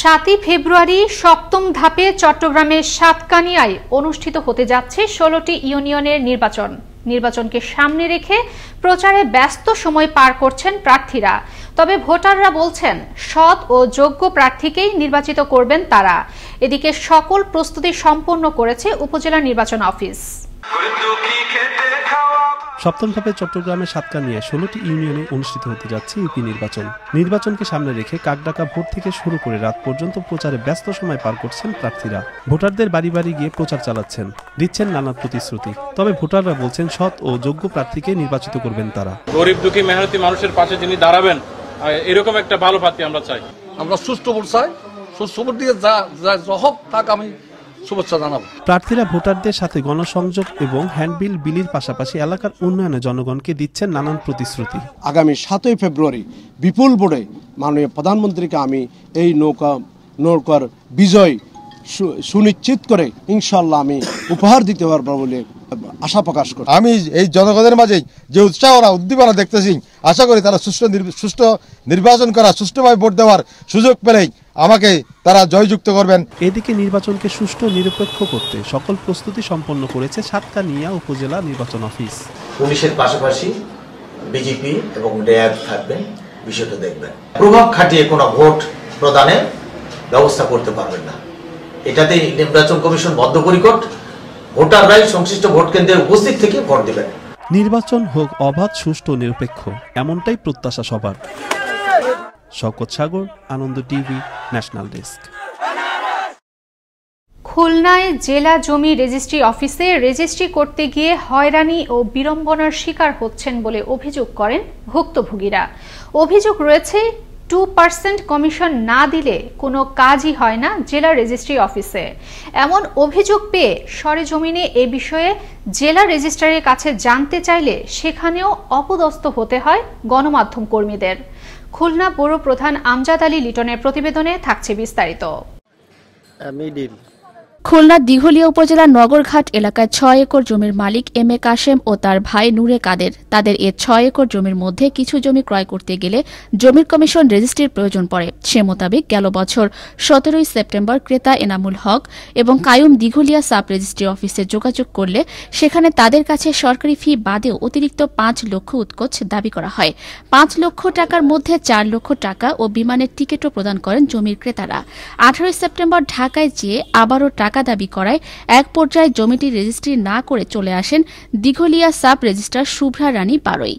সাতই ফেব্রুয়ারি সপ্তম ধাপে চট্টগ্রামের সাতকানিয়ায় অনুষ্ঠিত হতে যাচ্ছে ষোলোটি ইউনিয়নের নির্বাচন নির্বাচনকে সামনে রেখে প্রচারে ব্যস্ত সময় পার করছেন প্রার্থীরা তবে ভোটাররা বলছেন সৎ ও যোগ্য প্রার্থীকেই নির্বাচিত করবেন তারা এদিকে সকল প্রস্তুতি সম্পন্ন করেছে উপজেলা নির্বাচন অফিস সপ্তম ধাপে চট্টগ্রামের নিয়ে ষোলোটি ইউনিয়নে অনুষ্ঠিত হতে যাচ্ছে ইউপি নির্বাচন নির্বাচনকে সামনে রেখে কাকডাকা ভোট থেকে শুরু করে রাত পর্যন্ত প্রচারে ব্যস্ত সময় পার করছেন প্রার্থীরা ভোটারদের বাড়ি বাড়ি গিয়ে প্রচার চালাচ্ছেন দিচ্ছেন নানা প্রতিশ্রুতি তবে ভোটাররা বলছেন সৎ ও যোগ্য প্রার্থীকে নির্বাচিত করবেন তারা গরিব দুঃখী মেহনতি মানুষের পাশে যিনি দাঁড়াবেন এরকম একটা ভালো প্রার্থী আমরা চাই আমরা সুস্থ ভোট চাই সুস্থ ভোট দিয়ে যা যা হোক তাকে আমি শুভেচ্ছা জানাবো প্রার্থীরা ভোটারদের সাথে গণসংযোগ এবং হ্যান্ডবিল বিলির পাশাপাশি এলাকার উন্নয়নে জনগণকে দিচ্ছেন নানান প্রতিশ্রুতি আগামী সাতই ফেব্রুয়ারি বিপুল ভোটে মাননীয় প্রধানমন্ত্রীকে আমি এই নৌকা নৌকার বিজয় সুনিশ্চিত করে ইনশাল্লাহ আমি উপহার দিতে পারবো বলে আশা প্রকাশ করি আমি এই জনগণের মাঝে যে উৎসাহ উদ্দীপনা দেখতেছি আশা করি তারা সুষ্ঠু সুষ্ঠু নির্বাচন করা সুষ্ঠুভাবে ভোট দেওয়ার সুযোগ পেলেই আমাকে তারা জয়যুক্ত করবেন এদিকে নির্বাচনকে সুষ্ঠু নিরপেক্ষ করতে সকল প্রস্তুতি সম্পন্ন করেছে সাতকানিয়া উপজেলা নির্বাচন অফিস পুলিশের পাশাপাশি বিজেপি এবং ড্যাব থাকবেন বিষয়টা দেখবেন প্রভাব খাটিয়ে কোনো ভোট প্রদানে ব্যবস্থা করতে পারবেন না এটাতে নির্বাচন কমিশন বদ্ধপরিকট ভোটাররাই সংশ্লিষ্ট ভোট কেন্দ্রে উপস্থিত থেকে ভোট দেবেন নির্বাচন হোক অবাধ সুষ্ঠু নিরপেক্ষ এমনটাই প্রত্যাশা সবার Shawkat Sagar Ananda TV national desk খুলনায় জেলা জমি রেজিস্ট্রি অফিসে রেজিস্ট্রি করতে গিয়ে হয়রানি ও বিড়ম্বনার শিকার হচ্ছেন বলে অভিযোগ করেন ভুক্তভোগীরা অভিযোগ রয়েছে টু পার্সেন্ট কমিশন না দিলে কোনো কাজই হয় না জেলা রেজিস্ট্রি অফিসে এমন অভিযোগ পেয়ে সরেজমিনে এ বিষয়ে জেলা রেজিস্ট্রারের কাছে জানতে চাইলে সেখানেও অপদস্থ হতে হয় গণমাধ্যম কর্মীদের খুলনা পৌর প্রধান আমজাদ আলী লিটনের প্রতিবেদনে থাকছে বিস্তারিত খুলনা দিঘলিয়া উপজেলার নগরঘাট এলাকায় ছয় একর জমির মালিক এম এ কাশেম ও তার ভাই নূরে কাদের তাদের এ ছয় একর জমির মধ্যে কিছু জমি ক্রয় করতে গেলে জমির কমিশন রেজিস্ট্রির প্রয়োজন পড়ে সে মোতাবেক গেল বছর সতেরোই সেপ্টেম্বর ক্রেতা এনামুল হক এবং কায়ুম দিঘলিয়া সাব রেজিস্ট্রি অফিসে যোগাযোগ করলে সেখানে তাদের কাছে সরকারি ফি বাদেও অতিরিক্ত পাঁচ লক্ষ উৎকোচ দাবি করা হয় পাঁচ লক্ষ টাকার মধ্যে চার লক্ষ টাকা ও বিমানের টিকিটও প্রদান করেন জমির ক্রেতারা আঠারোই সেপ্টেম্বর ঢাকায় যেয়ে আবারও টাকা টাকা দাবি করায় এক পর্যায়ে জমিটি রেজিস্ট্রি না করে চলে আসেন দিঘলিয়া সাব রেজিস্ট্রার শুভ্রা রানী বারোই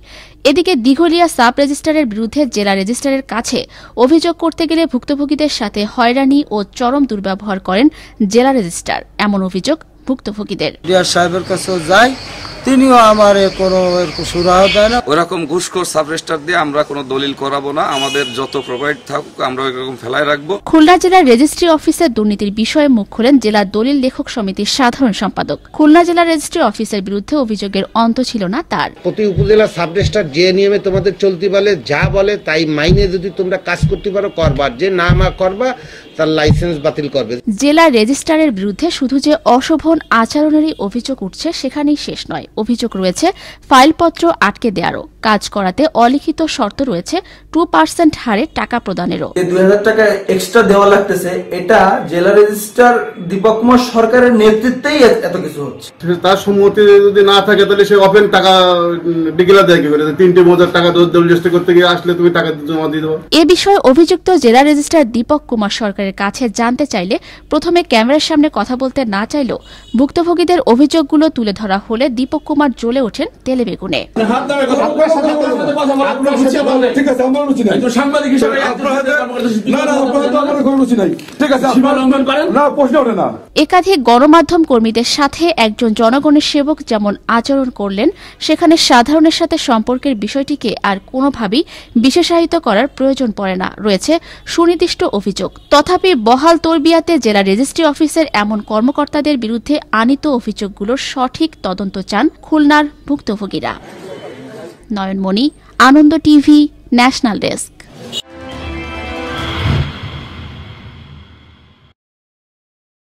এদিকে দিঘলিয়া সাব রেজিস্ট্রারের বিরুদ্ধে জেলা রেজিস্ট্রারের কাছে অভিযোগ করতে গেলে ভুক্তভোগীদের সাথে হয়রানি ও চরম দুর্ব্যবহার করেন জেলা রেজিস্ট্রার এমন অভিযোগ ভুক্তভোগীদের ডিআর সাহেবের কাছেও যাই তিনিও আমার কোনো সুরাহ দেয় না ওরকম ঘুষখোর সাবরেস্টার দিয়ে আমরা কোনো দলিল করাবো না আমাদের যত প্রোভাইড থাকুক আমরা এরকম ফেলায় রাখবো খুলনা জেলার রেজিস্ট্রি অফিসের দুর্নীতির বিষয়ে মুখ খোলেন জেলা দলিল লেখক সমিতির সাধারণ সম্পাদক খুলনা জেলা রেজিস্ট্রি অফিসের বিরুদ্ধে অভিযোগের অন্ত ছিল না তার প্রতি উপজেলা সাবরেস্টার যে নিয়মে তোমাদের চলতে বলে যা বলে তাই মাইনে যদি তোমরা কাজ করতে পারো করবার যে না মা করবা তার লাইসেন্স বাতিল করবে জেলা রেজিস্ট্রারের বিরুদ্ধে শুধু যে অশোভন আচরণেরই অভিযোগ উঠছে সেখানেই শেষ নয় অভিযোগ রয়েছে ফাইলপত্র আটকে দেওয়ারও কাজ করাতে অলিখিত শর্ত রয়েছে টু পার্সেন্ট হারে টাকা প্রদানেরও দুই হাজার টাকা এক্সট্রা দেওয়া লাগতেছে এটা জেলা রেজিস্ট্রার দীপক কুমার সরকারের নেতৃত্বেই এত কিছু হচ্ছে তার সম্মতি যদি না থাকে তাহলে সে অপেন টাকা ডিক্লেয়ার দেয় কি করে তিনটি মজার টাকা দলিল করতে গিয়ে আসলে তুমি টাকা জমা দিয়ে দেবো এ বিষয়ে অভিযুক্ত জেলা রেজিস্ট্রার দীপক কুমার সরকার সরকারের কাছে জানতে চাইলে প্রথমে ক্যামেরার সামনে কথা বলতে না চাইলেও ভুক্তভোগীদের অভিযোগগুলো তুলে ধরা হলে দীপক কুমার জ্বলে ওঠেন তেলে বেগুনে একাধিক গণমাধ্যম কর্মীদের সাথে একজন জনগণের সেবক যেমন আচরণ করলেন সেখানে সাধারণের সাথে সম্পর্কের বিষয়টিকে আর কোনোভাবেই বিশেষায়িত করার প্রয়োজন পড়ে না রয়েছে সুনির্দিষ্ট অভিযোগ তথা তথাপি বহাল তরবিয়াতে জেলা রেজিস্ট্রি অফিসের এমন কর্মকর্তাদের বিরুদ্ধে আনিত অভিযোগগুলোর সঠিক তদন্ত চান খুলনার ভুক্তভোগীরা Nayanmoni Ananda TV national desk